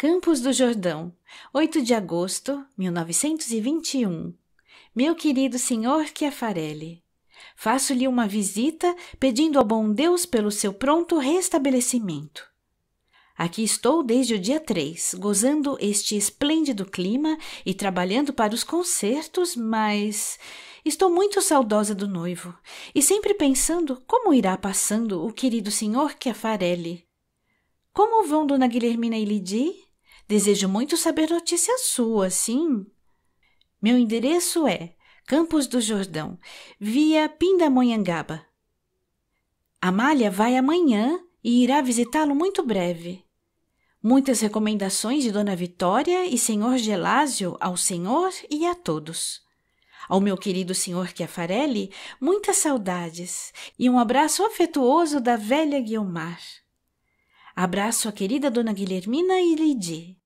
Campos do Jordão, 8 de agosto 1921. Meu querido senhor Chiafarelli, faço-lhe uma visita pedindo ao bom Deus pelo seu pronto restabelecimento. Aqui estou desde o dia 3, gozando este esplêndido clima e trabalhando para os concertos, mas estou muito saudosa do noivo e sempre pensando como irá passando o querido senhor Chiafarelli. Como vão Dona Guilhermina e Lidi? Desejo muito saber notícias suas, sim. Meu endereço é Campos do Jordão, via Pindamonhangaba. Amália vai amanhã e irá visitá-lo muito breve. Muitas recomendações de Dona Vitória e Senhor Gelásio ao senhor e a todos. Ao meu querido senhor Chiafarelli, muitas saudades e um abraço afetuoso da velha Guiomar. Abraço a querida Dona Guilhermina e Lidi.